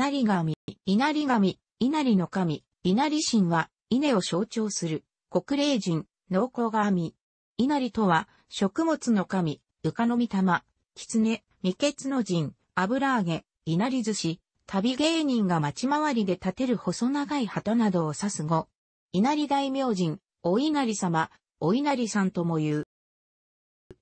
稲荷神、稲荷神、稲荷の神、稲荷神は、稲を象徴する、国霊人、農耕神。稲荷とは、食物の神、床の御霊、狐、未決の神、油揚げ、稲荷寿司、旅芸人が町回りで立てる細長い旗などを指す語。稲荷大名人、お稲荷様、お稲荷さんとも言う。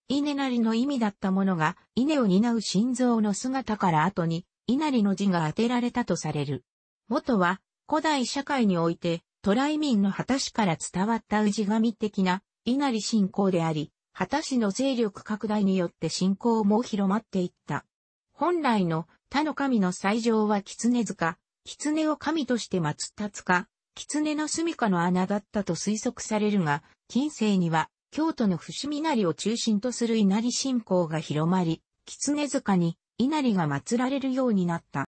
稲なりの意味だったものが、稲を担う心臓の姿から後に、稲荷の字が当てられたとされる。元は、古代社会において、渡来民の旗しから伝わった氏神的な稲荷信仰であり、旗しの勢力拡大によって信仰も広まっていった。本来の他の神の最上は狐塚、狐を神として祀った塚、狐の住処の穴だったと推測されるが、近世には京都の伏見稲荷を中心とする稲荷信仰が広まり、狐塚に稲荷が祀られるようになった。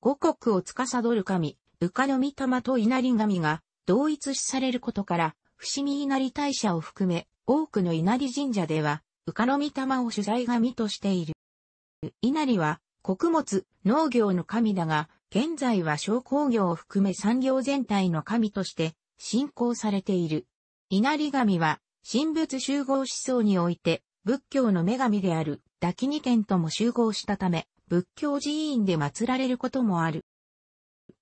五国を司る神、うかの御霊と稲荷神が同一視されることから、伏見稲荷大社を含め、多くの稲荷神社では、うかの御霊を取材神としている。稲荷は、穀物、農業の神だが、現在は商工業を含め産業全体の神として信仰されている。稲荷神は、神仏集合思想において、仏教の女神である抱き二軒とも集合したため、仏教寺院で祀られることもある。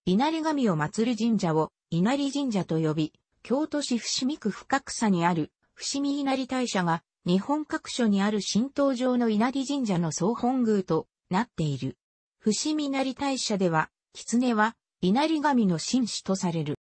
稲荷神を祀る神社を稲荷神社と呼び、京都市伏見区深草にある伏見稲荷大社が日本各所にある神道上の稲荷神社の総本宮となっている。伏見稲荷大社では、狐は稲荷神の神使とされる。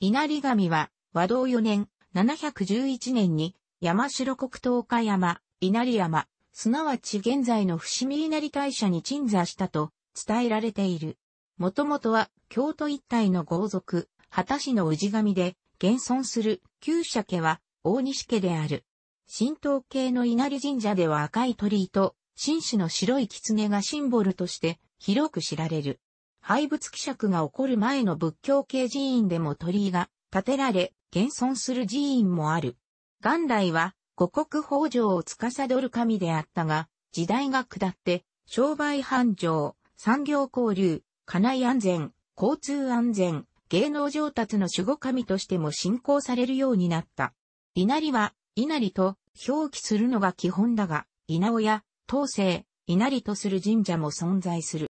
稲荷神は和道4年711年に山城国東岡山、稲荷山、すなわち現在の伏見稲荷大社に鎮座したと伝えられている。もともとは京都一帯の豪族、畑氏の氏神で、現存する旧社家は大西家である。神道系の稲荷神社では赤い鳥居と、紳士の白い狐がシンボルとして広く知られる。廃仏希釈が起こる前の仏教系寺院でも鳥居が建てられ、現存する寺院もある。元来は五国法上を司る神であったが、時代が下って、商売繁盛、産業交流、家内安全、交通安全、芸能上達の守護神としても信仰されるようになった。稲荷は、稲荷と表記するのが基本だが、稲尾や、東西、稲荷とする神社も存在する。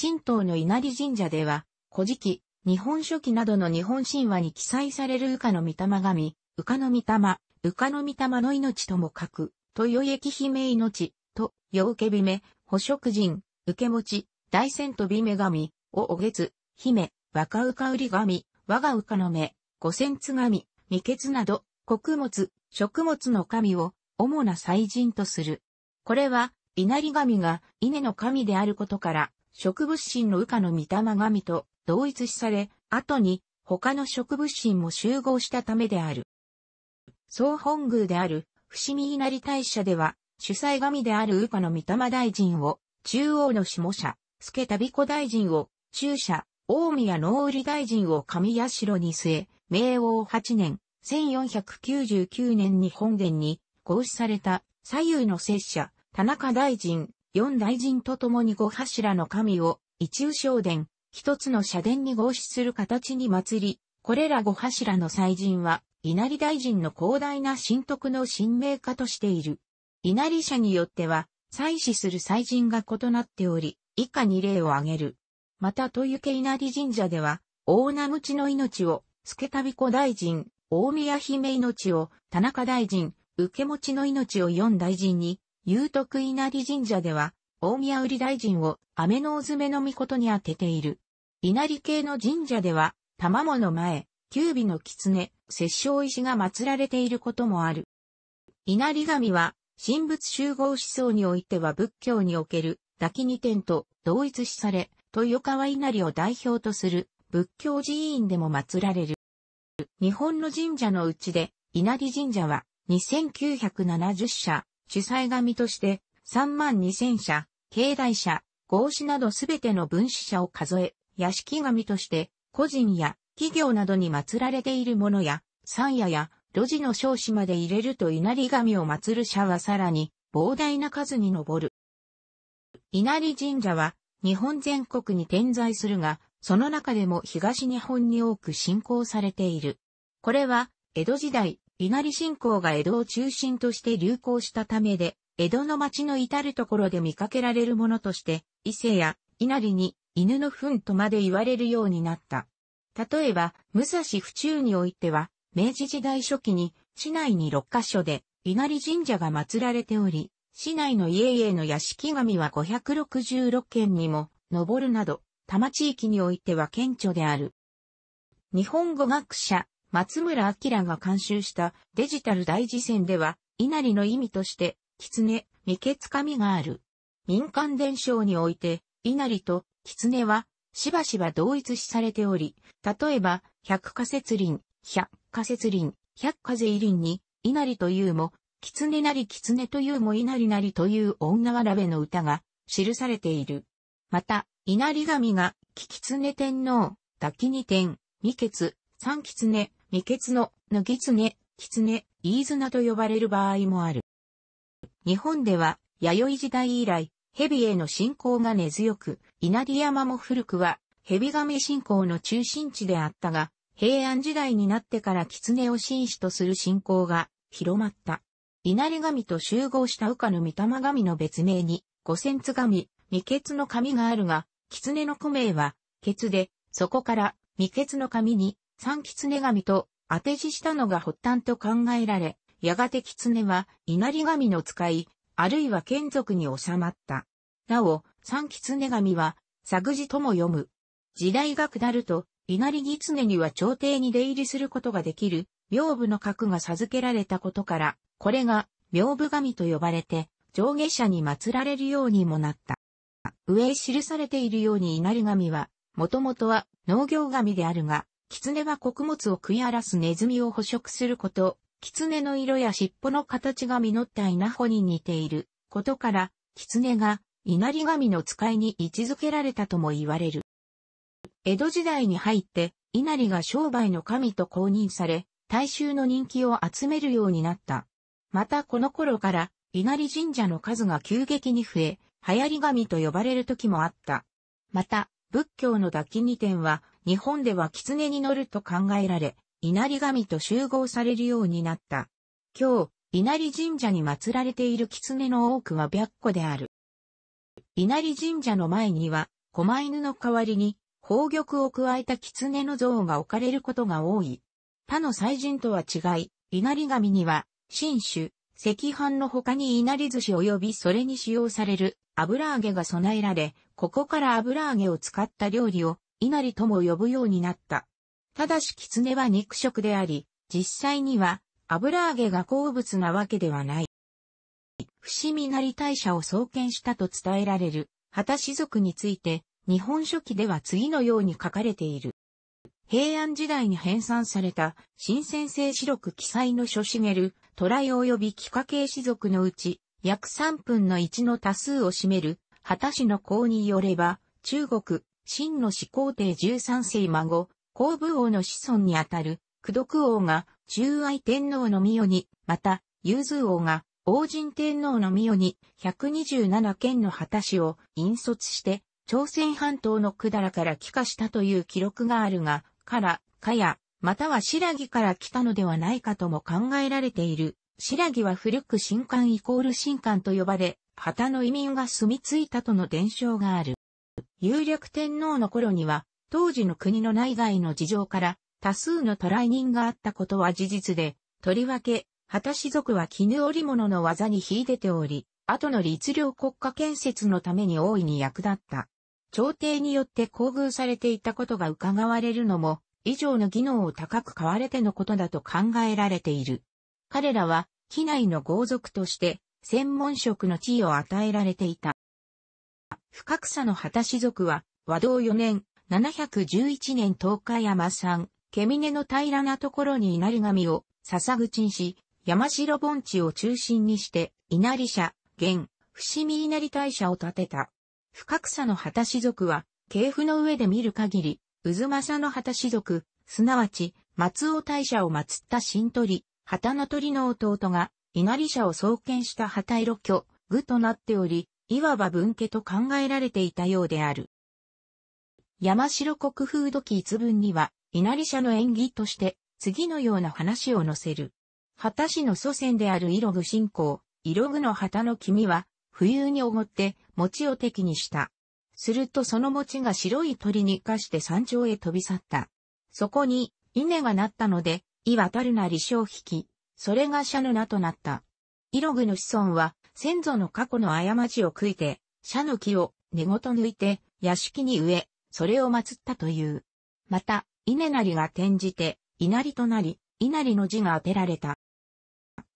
神道の稲荷神社では、古事記、日本書紀などの日本神話に記載される羽化の御霊神、うかのみたま、うかのみたまの命とも書く、豊駅姫命、と、夜受けびめ、捕食人、受け持ち、大仙とび女神、をおげつ、姫、若うかうり神、我がうかのめ、五仙つ神、未決など、穀物、食物の神を、主な祭神とする。これは、稲荷神が稲の神であることから、植物神の羽化の御霊神と同一視され、後に他の植物神も集合したためである。総本宮である伏見稲荷大社では、主催神であるウパの御霊大臣を、中央の下社、助田彦大臣を、中社、大宮農売大臣を上社に据え、明王8年、1499年に本殿に合祀された左右の拙者、田中大臣、四大臣と共に五柱の神を、一右正殿、一つの社殿に合祀する形に祭り、これら五柱の祭神は、稲荷大臣の広大な神徳の神明化としている。稲荷社によっては、祭祀する祭神が異なっており、以下に例を挙げる。また、豊池稲荷神社では、大名口の命を、助旅子大臣、大宮姫命を、田中大臣、受け持ちの命を四大臣に、有徳稲荷神社では、大宮売大臣を、雨の詰めの御事に当てている。稲荷系の神社では、玉物前、九尾の狐、摂政石が祀られていることもある。稲荷神は、神仏集合思想においては仏教における、抱き二点と同一視され、豊川稲荷を代表とする仏教寺院でも祀られる。日本の神社のうちで、稲荷神社は2970社、主催神として3万2000社、境内社、合祀などすべての分子社を数え、屋敷神として個人や企業などに祀られているものや、山野や路地の少子まで入れると稲荷神を祀る社はさらに膨大な数に上る。稲荷神社は日本全国に点在するが、その中でも東日本に多く信仰されている。これは、江戸時代、稲荷信仰が江戸を中心として流行したためで、江戸の町の至るところで見かけられるものとして、伊勢や稲荷に犬の糞とまで言われるようになった。例えば、武蔵府中においては、明治時代初期に、市内に6カ所で、稲荷神社が祀られており、市内の家々の屋敷神は566件にも、上るなど、多摩地域においては顕著である。日本語学者、松村明が監修したデジタル大辞典では、稲荷の意味として、狐、三毛つかみがある。民間伝承において、稲荷と狐はしばしば同一視されており、例えば、百花節林、百花節林、百風遺林に、稲荷というも、狐なり狐というも稲荷なりという女わらべの歌が記されている。また、稲荷神が、木狐天皇、滝二天、三血、三狐、三血の、脱ぎ狐、狐、飯綱と呼ばれる場合もある。日本では、弥生時代以来、蛇への信仰が根強く、稲荷山も古くは、蛇神信仰の中心地であったが、平安時代になってから狐を紳士とする信仰が広まった。稲荷神と集合した羽化の御霊神の別名に、五千津神、未決の神があるが、狐の古名は、決で、そこから、未決の神に、三狐神と当て字したのが発端と考えられ、やがて狐は稲荷神の使い、あるいは眷属に収まった。なお、三狐神は、作事とも読む。時代が下ると、稲荷狐には朝廷に出入りすることができる、屏風の格が授けられたことから、これが、屏風神と呼ばれて、上下者に祀られるようにもなった。上へ記されているように稲荷神は、もともとは農業神であるが、狐は穀物を食い荒らすネズミを捕食すること、狐の色や尻尾の形が実った稲穂に似ていることから、狐が稲荷神の使いに位置づけられたとも言われる。江戸時代に入って、稲荷が商売の神と公認され、大衆の人気を集めるようになった。またこの頃から、稲荷神社の数が急激に増え、流行り神と呼ばれる時もあった。また、仏教の抱き二点は、日本では狐に乗ると考えられ、稲荷神と集合されるようになった。今日、稲荷神社に祀られている狐の多くは白虎である。稲荷神社の前には、狛犬の代わりに、宝玉を加えた狐の像が置かれることが多い。他の祭神とは違い、稲荷神には、新種、赤飯の他に稲荷寿司及びそれに使用される油揚げが備えられ、ここから油揚げを使った料理を稲荷とも呼ぶようになった。ただし狐は肉食であり、実際には油揚げが好物なわけではない。伏見成大社を創建したと伝えられる、畑氏族について、日本書紀では次のように書かれている。平安時代に編纂された、新先生史録記載の書茂る、虎ラ及び幾家系氏族のうち、約3分の1の多数を占める、畑氏の公によれば、中国、秦の始皇帝13世孫、皇武王の子孫にあたる、九毒王が中愛天皇の御代に、また、有通王が王神天皇の御代に127件の果たしを引率して、朝鮮半島の百済から帰化したという記録があるが、から、かや、または白木から来たのではないかとも考えられている。白木は古く新官イコール新官と呼ばれ、旗の移民が住み着いたとの伝承がある。有略天皇の頃には、当時の国の内外の事情から多数の捕来人があったことは事実で、とりわけ、畑氏族は絹織物の技に秀でており、後の律令国家建設のために大いに役立った。朝廷によって厚遇されていたことが伺われるのも、以上の技能を高く買われてのことだと考えられている。彼らは、機内の豪族として、専門職の地位を与えられていた。深草の畑氏族は、和道4年、711年東海山山、ミネの平らなところに稲荷神を笹口にし、山城盆地を中心にして、稲荷社、現、伏見稲荷大社を建てた。深草の旗士族は、系譜の上で見る限り、渦政の旗士族、すなわち、松尾大社を祀った新鳥、旗の鳥の弟が、稲荷社を創建した旗色居、具となっており、いわば分家と考えられていたようである。山城国風土器一文には、稲荷社の縁起として、次のような話を載せる。旗氏の祖先であるイログ信仰、イログの旗の君は、冬におごって、餅を敵にした。するとその餅が白い鳥に化して山頂へ飛び去った。そこに、稲がなったので、いたるなり小引き、それが社の名となった。イログの子孫は、先祖の過去の過ちを悔いて、社の木を根ごと抜いて、屋敷に植え、それを祀ったという。また、稲なりが転じて、稲荷となり、稲荷の字が当てられた。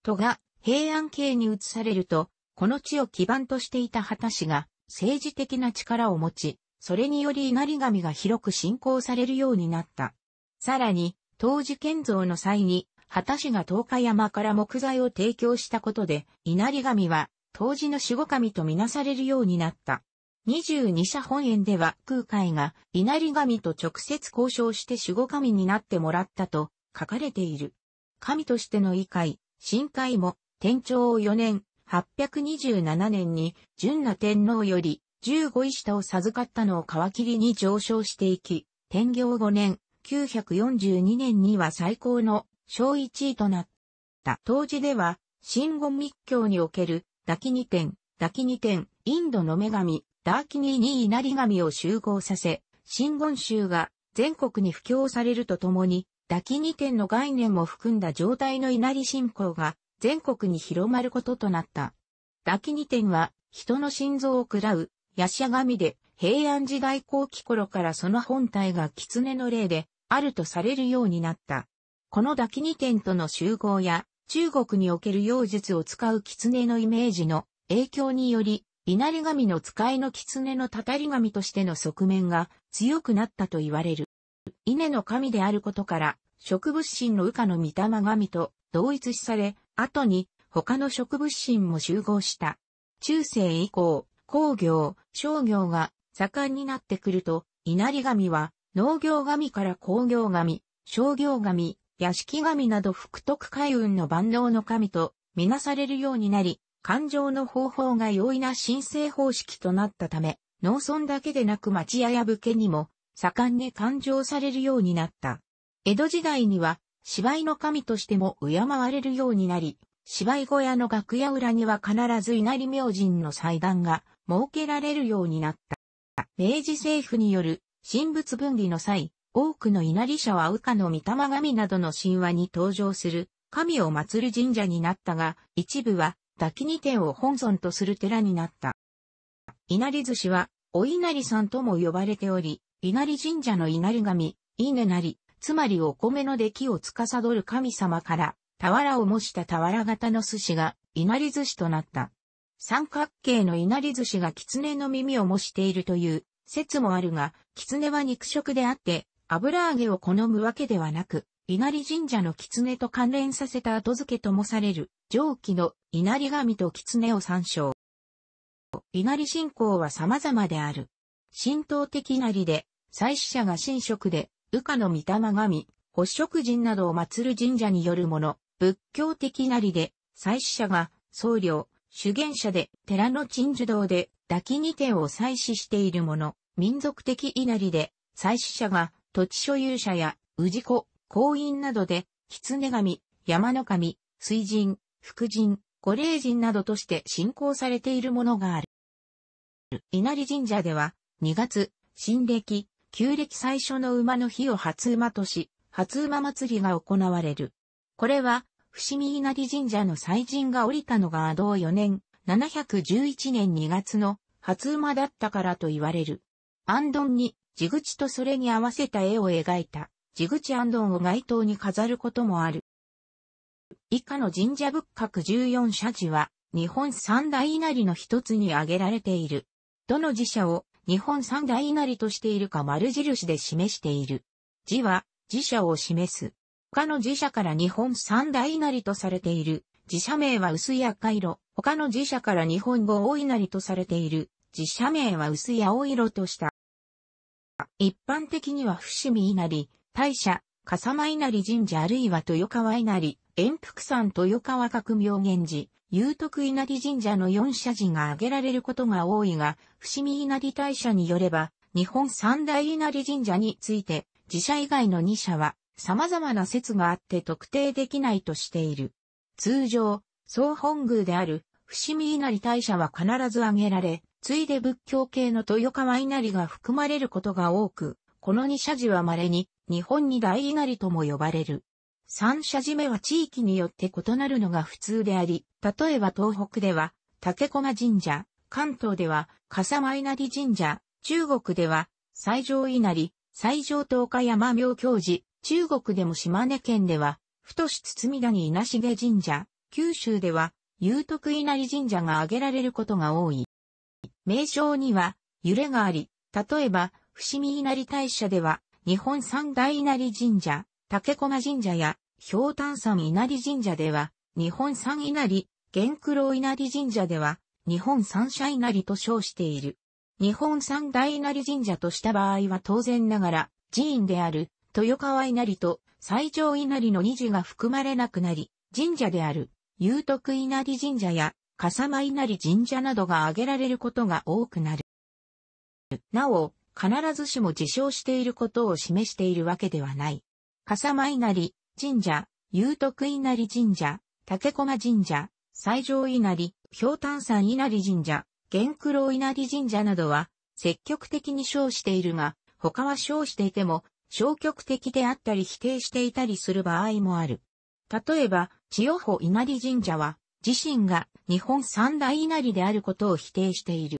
とが平安系に移されると、この地を基盤としていた畑氏が政治的な力を持ち、それにより稲荷神が広く信仰されるようになった。さらに、当時建造の際に、畑氏が東海山から木材を提供したことで、稲荷神は、当時の守護神とみなされるようになった。22社本園では空海が稲荷神と直接交渉して守護神になってもらったと書かれている。神としての異界、深海も、天長を4年、827年に、純那天皇より、15位下を授かったのを皮切りに上昇していき、天行5年、942年には最高の小一位となった。当時では、新言密教における、抱き二点、抱き二点、インドの女神、ダーキニーに稲荷神を集合させ、真言宗が全国に布教されるとともに、ダキニ天の概念も含んだ状態の稲荷信仰が全国に広まることとなった。ダキニ天は人の心臓を喰らう、ヤシャ神で、平安時代後期頃からその本体が狐の霊で、あるとされるようになった。このダキニ天との集合や、中国における妖術を使う狐のイメージの影響により、稲荷神の使いの狐のたたり神としての側面が強くなったと言われる。稲の神であることから、植物神の羽化の御霊神と同一視され、後に他の植物神も集合した。中世以降、工業、商業が盛んになってくると、稲荷神は農業神から工業神、商業神、屋敷神など福徳海運の万能の神とみなされるようになり、勘定の方法が容易な申請方式となったため、農村だけでなく町屋や武家にも盛んに勘定されるようになった。江戸時代には芝居の神としても敬われるようになり、芝居小屋の楽屋裏には必ず稲荷明神の祭壇が設けられるようになった。明治政府による神仏分離の際、多くの稲荷社は羽化の御霊神などの神話に登場する神を祀る神社になったが、一部は滝二天を本尊とする寺になった。稲荷寿司は、お稲荷さんとも呼ばれており、稲荷神社の稲荷神、稲なり、つまりお米の出来を司る神様から、俵を模した俵型の寿司が、稲荷寿司となった。三角形の稲荷寿司が狐の耳を模しているという説もあるが、狐は肉食であって、油揚げを好むわけではなく、稲荷神社の狐と関連させた後付けともされる、上記の稲荷神と狐を参照。稲荷信仰は様々である。神道的なりで、祭祀者が神職で、羽化の御霊神、発色神などを祀る神社によるもの、仏教的なりで、祭祀者が僧侶、主験者で、寺の鎮守堂で、抱きに手を祭祀しているもの、民族的稲荷で、祭祀者が土地所有者や氏子、行員などで、狐神、山の神、水神、福神、五霊神などとして信仰されているものがある。稲荷神社では、2月、新暦、旧暦最初の馬の日を初馬とし、初馬祭りが行われる。これは、伏見稲荷神社の祭神が降りたのが同4年、711年2月の初馬だったからと言われる。安頓に、地口とそれに合わせた絵を描いた。地口安藤を街頭に飾ることもある。以下の神社仏閣14社寺は、日本三大稲荷の一つに挙げられている。どの寺社を日本三大稲荷としているか丸印で示している。字は寺社を示す。他の寺社から日本三大稲荷とされている。寺社名は薄い赤色。他の寺社から日本語大稲荷とされている。寺社名は薄い青色とした。一般的には伏見稲荷、大社、笠間稲荷神社あるいは豊川稲荷、遠福山豊川各明源寺、有徳稲荷神社の4社寺が挙げられることが多いが、伏見稲荷大社によれば、日本三大稲荷神社について、寺社以外の2社は、様々な説があって特定できないとしている。通常、総本宮である、伏見稲荷大社は必ず挙げられ、ついで仏教系の豊川稲荷が含まれることが多く、この2社寺は稀に、日本に大稲荷とも呼ばれる。三社締めは地域によって異なるのが普通であり、例えば東北では竹駒神社、関東では笠間稲荷神社、中国では西条稲荷、西条東海山明教寺、中国でも島根県では、太し包谷稲重神社、九州では、有徳稲荷神社が挙げられることが多い。名称には、揺れがあり、例えば、伏見稲荷大社では、日本三大稲荷神社、竹駒神社や、氷炭山稲荷神社では、日本三稲荷、玄九郎稲荷神社では、日本三社稲荷と称している。日本三大稲荷神社とした場合は当然ながら、寺院である、豊川稲荷と西条稲荷の二字が含まれなくなり、神社である、有徳稲荷神社や、笠間稲荷神社などが挙げられることが多くなる。なお、必ずしも自称していることを示しているわけではない。笠間稲荷神社、有徳稲荷神社、竹駒神社、西条稲荷、氷炭山稲荷神社、玄九郎稲荷神社などは、積極的に称しているが、他は称していても、消極的であったり否定していたりする場合もある。例えば、千代保稲荷神社は、自身が日本三大稲荷であることを否定している。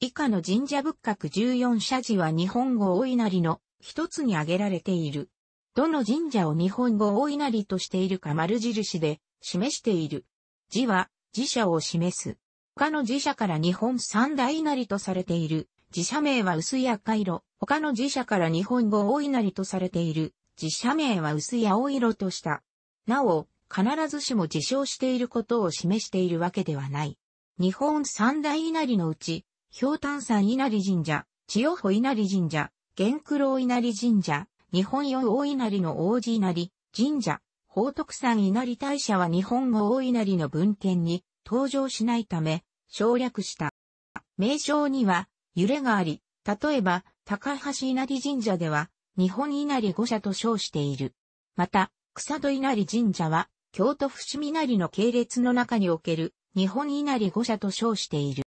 以下の神社仏閣14社寺は日本語お稲荷の一つに挙げられている。どの神社を日本語お稲荷としているか丸印で示している。字は寺社を示す。他の寺社から日本三大稲荷とされている。寺社名は薄い赤色。他の寺社から日本語お稲荷とされている。寺社名は薄い青色とした。なお、必ずしも自称していることを示しているわけではない。日本三大稲荷のうち、氷炭山稲荷神社、千代保稲荷神社、玄九郎稲荷神社、日本四大稲荷の王子稲荷神社、宝徳山稲荷大社は日本語大稲荷の文献に登場しないため省略した。名称には揺れがあり、例えば高橋稲荷神社では日本稲荷五社と称している。また、草戸稲荷神社は京都伏見稲荷の系列の中における日本稲荷五社と称している。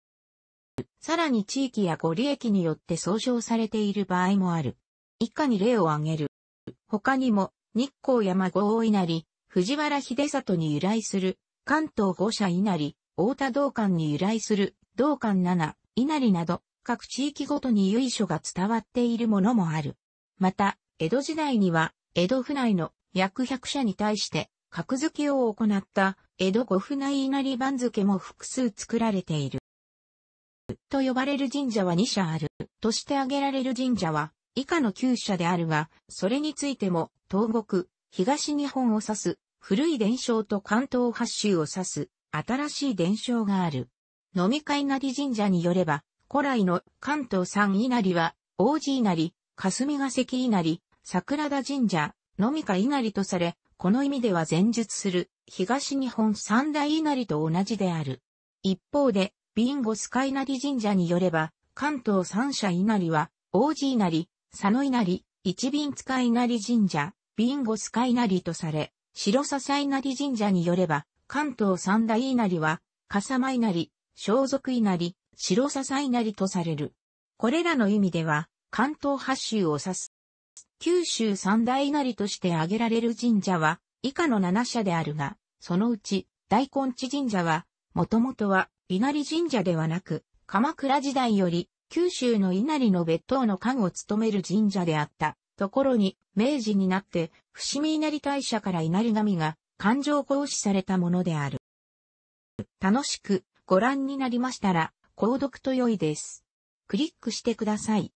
さらに地域やご利益によって総称されている場合もある。以下に例を挙げる。他にも、日光山郷稲荷、藤原秀里に由来する、関東五社稲荷、大田道館に由来する、道館七、稲荷など、各地域ごとに由緒が伝わっているものもある。また、江戸時代には、江戸府内の約百社に対して、格付けを行った、江戸五府内稲荷番付も複数作られている。と呼ばれる神社は2社ある、として挙げられる神社は、以下の9社であるが、それについても、東国、東日本を指す、古い伝承と関東八州を指す、新しい伝承がある。飲み会なり神社によれば、古来の関東三稲荷は、王子稲荷、霞ヶ関稲荷、桜田神社、飲み会稲荷とされ、この意味では前述する、東日本三大稲荷と同じである。一方で、ビンゴスカイナリ神社によれば、関東三社稲荷は、王子稲荷、佐野稲荷、一瓶い稲荷神社、ビンゴスカイナリとされ、白笹稲荷神社によれば、関東三大稲荷は、笠間稲荷、小束稲荷、白笹稲荷とされる。これらの意味では、関東八州を指す。九州三大稲荷として挙げられる神社は、以下の七社であるが、そのうち、大根地神社は、もともとは、稲荷神社ではなく、鎌倉時代より、九州の稲荷の別当の具を務める神社であった。ところに、明治になって、伏見稲荷大社から稲荷神が、勘定行使されたものである。楽しくご覧になりましたら、購読と良いです。クリックしてください。